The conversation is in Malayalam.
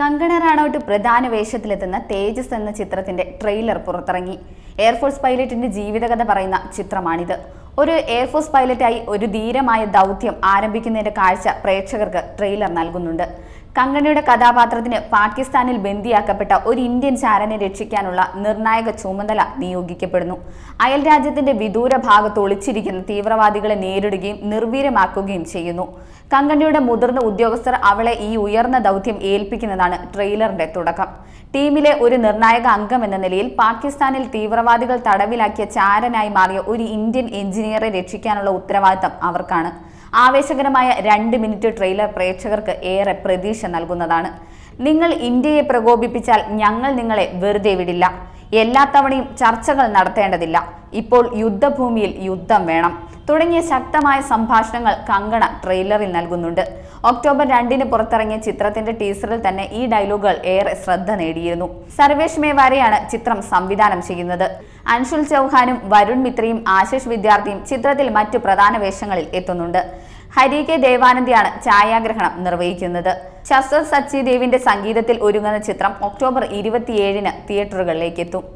കങ്കണ റാണോട്ട് പ്രധാന വേഷത്തിലെത്തുന്ന തേജസ് എന്ന ചിത്രത്തിന്റെ ട്രെയിലർ പുറത്തിറങ്ങി എയർഫോഴ്സ് പൈലറ്റിന്റെ ജീവിതകഥ പറയുന്ന ചിത്രമാണിത് ഒരു എയർഫോഴ്സ് പൈലറ്റായി ഒരു ധീരമായ ദൗത്യം ആരംഭിക്കുന്നതിന്റെ കാഴ്ച പ്രേക്ഷകർക്ക് ട്രെയിലർ നൽകുന്നുണ്ട് കങ്കണയുടെ കഥാപാത്രത്തിന് പാകിസ്ഥാനിൽ ബന്ദിയാക്കപ്പെട്ട ഒരു ഇന്ത്യൻ ചാരനെ രക്ഷിക്കാനുള്ള നിർണായക ചുമതല നിയോഗിക്കപ്പെടുന്നു അയൽ രാജ്യത്തിന്റെ വിദൂര ഭാഗത്ത് ഒളിച്ചിരിക്കുന്ന തീവ്രവാദികളെ നേരിടുകയും നിർവീര്യമാക്കുകയും ചെയ്യുന്നു കങ്കണയുടെ മുതിർന്ന ഉദ്യോഗസ്ഥർ അവളെ ഈ ഉയർന്ന ദൗത്യം ഏൽപ്പിക്കുന്നതാണ് ട്രെയിലറിന്റെ തുടക്കം ടീമിലെ ഒരു നിർണായക അംഗം എന്ന നിലയിൽ പാകിസ്ഥാനിൽ തീവ്രവാദികൾ തടവിലാക്കിയ ചാരനായി മാറിയ ഒരു ഇന്ത്യൻ എഞ്ചിനീയറെ രക്ഷിക്കാനുള്ള ഉത്തരവാദിത്തം അവർക്കാണ് ആവേശകരമായ രണ്ട് മിനിറ്റ് ട്രെയിലർ പ്രേക്ഷകർക്ക് ഏറെ പ്രതീക്ഷ നൽകുന്നതാണ് നിങ്ങൾ ഇന്ത്യയെ പ്രകോപിപ്പിച്ചാൽ ഞങ്ങൾ നിങ്ങളെ വെറുതെ വിടില്ല എല്ലാ തവണയും ചർച്ചകൾ നടത്തേണ്ടതില്ല ഇപ്പോൾ യുദ്ധഭൂമിയിൽ യുദ്ധം വേണം തുടങ്ങിയ ശക്തമായ സംഭാഷണങ്ങൾ കങ്കണ ട്രെയിലറിൽ നൽകുന്നുണ്ട് ഒക്ടോബർ രണ്ടിന് പുറത്തിറങ്ങിയ ചിത്രത്തിന്റെ ടീസറിൽ തന്നെ ഈ ഡയലോഗുകൾ ഏറെ ശ്രദ്ധ നേടിയിരുന്നു സർവേഷ് മേവാരെയാണ് ചിത്രം സംവിധാനം ചെയ്യുന്നത് അൻഷുൽ ചൗഹാനും വരുൺ മിത്രയും ആശിഷ് വിദ്യാർത്ഥിയും ചിത്രത്തിൽ മറ്റു പ്രധാന വേഷങ്ങളിൽ എത്തുന്നുണ്ട് ഹരി കെ ദേവാനന്ദിയാണ് ഛായാഗ്രഹണം നിർവഹിക്കുന്നത് ശസ്ത്ര സച്ചിദേവിന്റെ ദേവിന്റെ സംഗീതത്തിൽ ഒരുങ്ങുന്ന ചിത്രം ഒക്ടോബർ ഇരുപത്തിയേഴിന് തിയേറ്ററുകളിലേക്ക് എത്തും